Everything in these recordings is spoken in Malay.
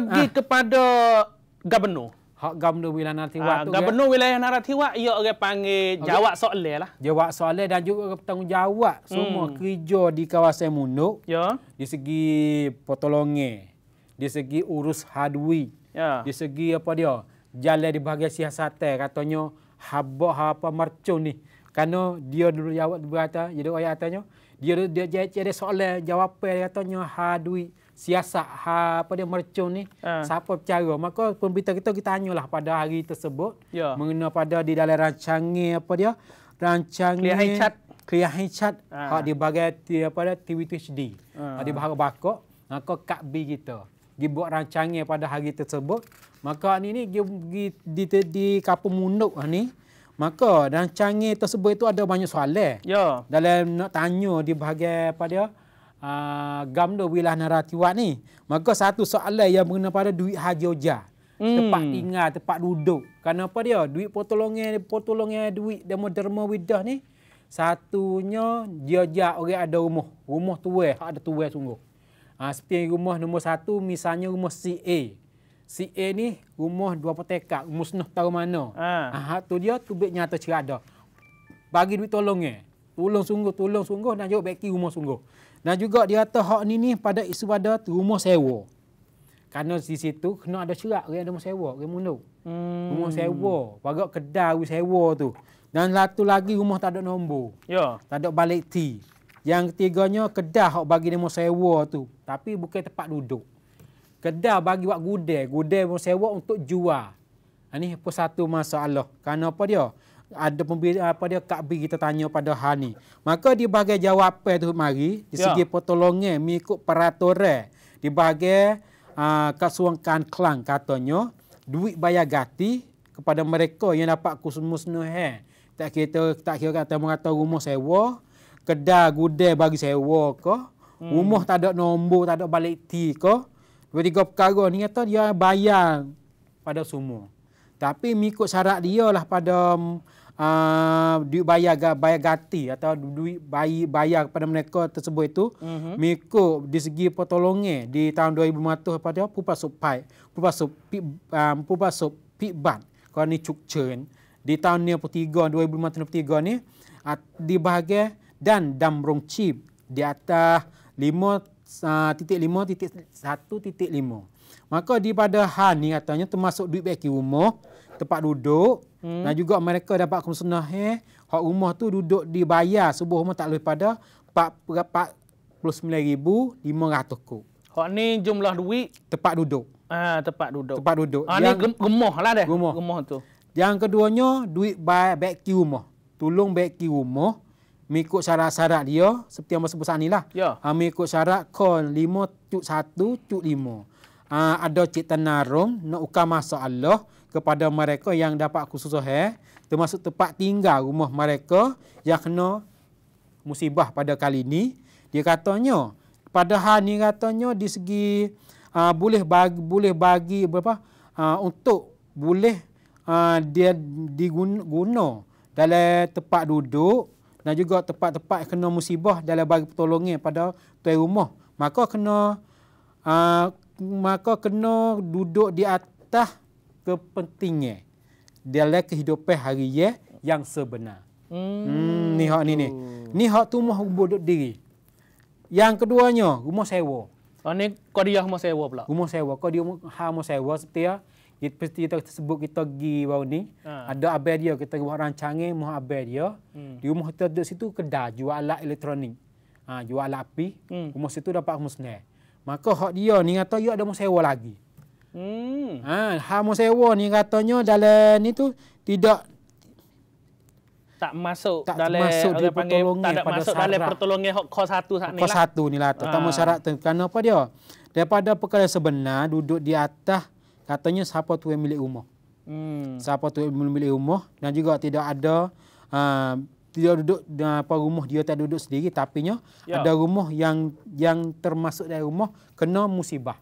pergi ha. kepada gubernur. Hak gubernur wilayah Naratiwak ha, tu. Gubernur wilayah Naratiwak ia orang panggil okay. jawab soalan lah. Jawab soalan dan juga bertanggungjawab hmm. semua kerja di kawasan Munuk. Ya. Di segi potolongnya. Di segi urus hadwi. Ya. Di segi apa dia? Jalan di bahagian siasatnya katanya habak apa mercun ni. Kerana dia dulu jawab berkata, jadi orang katanya, dia dia jadi soalan jawapan katanya hadwi siasat ha, apa dia mercun ni ha. siapa bercara maka pemberita kita kita tanyalah pada hari tersebut ya. mengenai pada di dalam rancangan apa dia rancangan Kliahin chat Kliahin chat ha. di bagai apa dia TV HD ha. di bahagian bakok maka Kak B kita dia buat rancangan pada hari tersebut maka ni ni dia pergi di, di, di kapal munduk ni maka rancangan tersebut itu ada banyak soalan ya. dalam nak tanya di bahagian apa dia Ah, gamda wilayah naratiwat ni. Maka satu soalan yang mengenai pada duit haji oja. Hmm. Tempat tinggal, tempat duduk. Kenapa dia? Duit potolongnya, potolongnya duit demo derma widah ni. Satunya dia ja orang ada rumah. Rumah tua, hak ada tua sungguh. Ha, seperti rumah nombor satu, misalnya rumah CA. CA ni rumah dua petekat, rumah senuh tahu mana. Ha. Ha, tu dia, tu baik nyata cerada. Bagi duit tolongnya tolong sungguh, tolong sungguh dan juga bakti rumah sungguh. Dan juga dia kata hak ni ni pada isu pada rumah sewa. Karena di situ kena ada syarat orang ada rumah sewa, orang munduk. Hmm. Rumah sewa, pagak kedai rumah sewa tu. Dan satu lagi rumah tak ada nombor. Ya. Tak ada balik ti. Yang ketiganya kedai hak bagi rumah sewa tu, tapi bukan tempat duduk. Kedai bagi buat gudai, gudai rumah sewa untuk jual. Ini pun satu masalah. Kenapa dia? ada pembina apa dia Kak bagi kita tanya pada Hani. Maka di bahagian jawapan tu mari di ya. segi ya. pertolongan mengikut peraturan di bahagian uh, kasuangkan Kelang katanya duit bayar gati kepada mereka yang dapat kusmusnuh tak kira tak kira kata mengata rumah sewa kedai gudai bagi sewa ke hmm. rumah tak ada nombor tak ada balik ti ke dua tiga perkara ni kata dia bayar pada semua tapi mengikut syarat dia lah pada Ah, duit bayar bayar ganti atau duit bayi bayar kepada mereka tersebut itu mm-hmm. di segi pertolongan di tahun 2500 pada apa pasuk pai pasuk pi um, ah, pasuk pi ban kalau ni cukcen di tahun ni 2003 2003 ni di bahagian dan damrong chip di atas 5 uh, 5.1.5 maka di pada hari katanya termasuk duit bagi rumah tempat duduk hmm. dan juga mereka dapat kemusnah eh hak rumah tu duduk dibayar sebuah rumah tak lebih pada 49500 ku hak ni jumlah duit tempat duduk ah tempat duduk tempat duduk ah, ni rumah lah deh rumah. rumah tu yang keduanya duit bayar beki rumah tolong beki rumah mengikut syarat-syarat dia seperti yang bersebut sana lah ya. ha, mengikut syarat kon 5 cuk 1 cuk 5 ha, ada cik tanarum nak ukah masa Allah kepada mereka yang dapat khususah eh, termasuk tempat tinggal rumah mereka yang kena musibah pada kali ini. Dia katanya, padahal ni katanya di segi uh, boleh bagi, boleh bagi berapa uh, untuk boleh uh, dia diguna dalam tempat duduk dan juga tempat-tempat kena musibah dalam bagi pertolongan pada tuan rumah. Maka kena uh, maka kena duduk di atas kepentingnya dalam kehidupan hari ye yang sebenar. Hmm. hmm ni hak ni ni. Hmm. Ni hak tu mah bodoh diri. Yang keduanya rumah sewa. Oh ni kau dia rumah sewa pula. Rumah sewa kau dia ha sewa setia. Kita pasti kita sebut kita pergi baru ni. Ha. Ada abel dia kita buat rancangan mah abel dia. Hmm. Di rumah tu situ kedai jual alat elektronik. Ha, jual alat api. Hmm. Rumah situ dapat rumah senar. Maka hak dia ni kata dia ada rumah sewa lagi. Hmm. Ha, hamu sewa ni katanya dalam ni tu tidak tak masuk tak dalam masuk dia pertolongan tak ada masuk dalam pertolongan hak kos satu sat ni kos lah. satu ni lah tu ha. tamu syarat tu kerana apa dia daripada perkara sebenar duduk di atas katanya siapa tu yang milik rumah hmm. siapa tu yang milik rumah dan juga tidak ada uh, tidak duduk dengan ha, apa rumah dia tak duduk sendiri tapinya ya. ada rumah yang yang termasuk dalam rumah kena musibah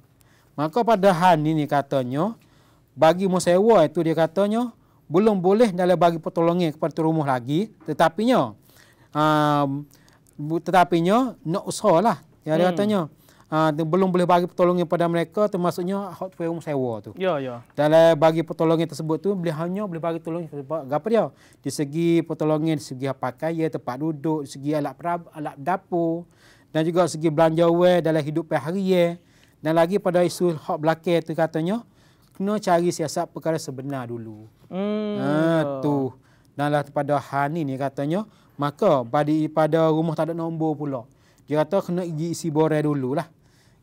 Maka pada hal ini katanya, bagi musewa itu dia katanya, belum boleh dalam bagi pertolongan kepada rumah lagi. Tetapinya, um, tetapinya, nak usah lah. Ya, dia hmm. katanya, uh, belum boleh bagi pertolongan kepada mereka, termasuknya hak tuai rumah sewa itu. Ya, ya. Dalam bagi pertolongan tersebut tu boleh hanya boleh bagi pertolongan apa dia? Di segi pertolongan, di segi pakaian, ya, tempat duduk, di segi alat, alat dapur, dan juga segi belanja wear dalam hidup per hari. Dan lagi pada isu hot blacker tu katanya, kena cari siasat perkara sebenar dulu. Hmm. Ah, tu. Dan lah pada Hani ni katanya, maka pada, pada rumah tak ada nombor pula. Dia kata kena pergi isi bore dulu lah.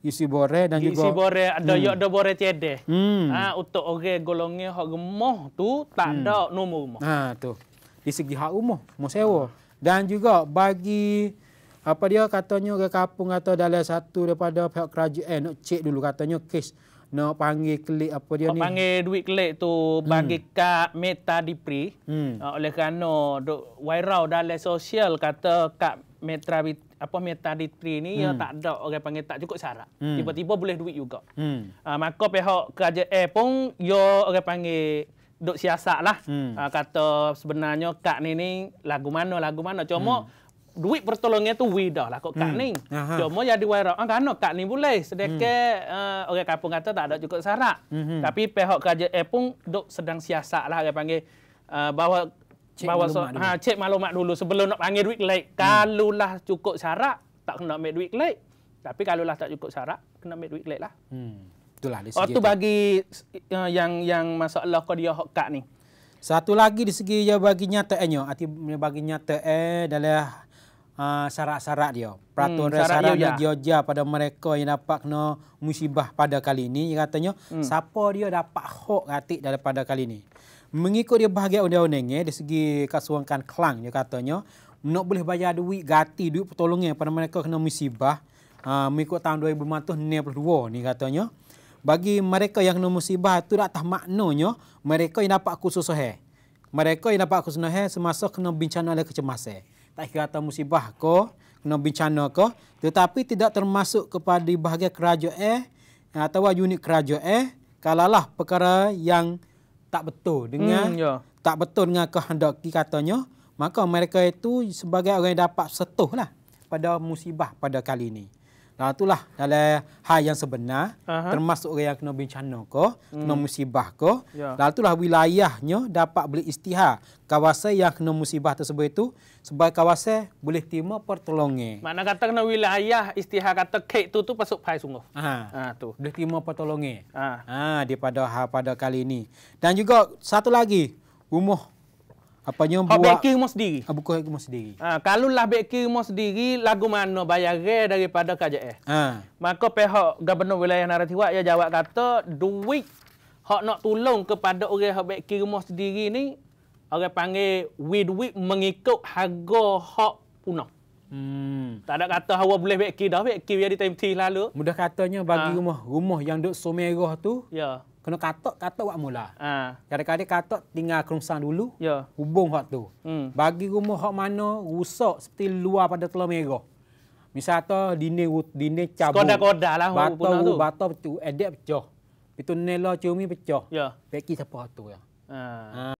Isi bore dan isi juga... Isi bore, ada hmm. yang ada bore tiada. Hmm. Ha, untuk orang golongnya hot rumah tu, tak hmm. ada hmm. nombor rumah. Ah, tu. Di segi hak rumah, rumah sewa. Hmm. Dan juga bagi... Apa dia katanya ke kapung kata dalam satu daripada pihak kerajaan nak cek dulu katanya kes nak panggil klik apa dia nak ni. panggil duit klik tu bagi hmm. kad Meta Dipri. Hmm. Uh, oleh kerana duk viral dalam sosial kata kak Meta apa Meta Dipri ni ya, hmm. tak ada orang panggil tak cukup syarat. Hmm. Tiba-tiba boleh duit juga. Hmm. Uh, maka pihak kerajaan pun yo orang panggil duk siasat lah. Hmm. Ah, kata sebenarnya kak ni ni lagu mana lagu mana cuma hmm duit pertolongan tu we dah lah kat hmm. ni. Cuma jadi viral. Ah, kan kat ni boleh. Sedekah hmm. uh, orang kampung kata tak ada cukup sarak. Hmm. Tapi pihak kerja eh pun dok sedang siasat lah. Dia panggil uh, bawa bawa so, ha, cek maklumat dulu sebelum nak panggil duit kelek. Hmm. Kalau lah cukup sarak, tak kena ambil duit kelek. Tapi kalau lah tak cukup sarak, kena ambil duit kelek lah. Hmm. Itulah di oh, segi. Waktu bagi eh, yang yang masalah kau dia hok kat ni. Satu lagi di segi dia bagi nyata enyo, Ati bagi nyata eh dalam uh, syarat-syarat dia. Peraturan hmm, syarat ya. dia dia pada mereka yang dapat kena musibah pada kali ini. Dia katanya hmm. siapa dia dapat hak ratik daripada kali ini. Mengikut dia bahagia undang-undangnya dari segi kasuangkan Kelang dia katanya nak boleh bayar duit gati duit pertolongan pada mereka kena musibah uh, mengikut tahun 2562 ni katanya bagi mereka yang kena musibah tu tak tahu maknanya mereka yang dapat khusus sohe mereka yang dapat khusus sohe semasa kena bincang oleh kecemasan tak kira atas musibah ko, kena bencana ke, tetapi tidak termasuk kepada bahagian kerajaan eh, atau unit kerajaan, kalalah perkara yang tak betul dengan hmm, yeah. tak betul dengan kehendak katanya, maka mereka itu sebagai orang yang dapat setuhlah pada musibah pada kali ini. Nah ha, itulah dalam hal yang sebenar uh-huh. termasuk orang yang kena bencana ke, hmm. kena musibah ke. Yeah. Ya. Lalu itulah wilayahnya dapat beli istihar kawasan yang kena musibah tersebut itu sebagai kawasan boleh terima pertolongan. Mana kata kena wilayah istihar kata kek itu tu masuk pai sungguh. Ha. ha tu. Boleh terima pertolongan. Ha. ha daripada ha, pada kali ini. Dan juga satu lagi rumah Apanya buat Hot Baker rumah sendiri. Ah buku hot sendiri. Ha, kalau lah Baker rumah sendiri lagu mana bayar daripada KJS. Ha. Ah. Maka pihak gubernur wilayah Naratiwa ya jawab kata duit hak nak tolong kepada orang hot Baker rumah sendiri ni orang panggil we duit mengikut harga hak punah. Hmm. Tak ada kata hawa boleh baik dah baik dia di time lalu. Mudah katanya bagi ha. rumah rumah yang duk somerah tu. Ya kena katok katok buat mula. Ha. Kadang-kadang katok tinggal kerungsang dulu. Ya. Hubung hak tu. Hmm. Bagi rumah hak mana rusak seperti luar pada telur merah. Misal tu dinding dinding cabut. Skoda-koda lah batu, tu. Batu batu edek pecah. Itu nela cumi pecah. Ya. Peki siapa tu ya. ha. ha.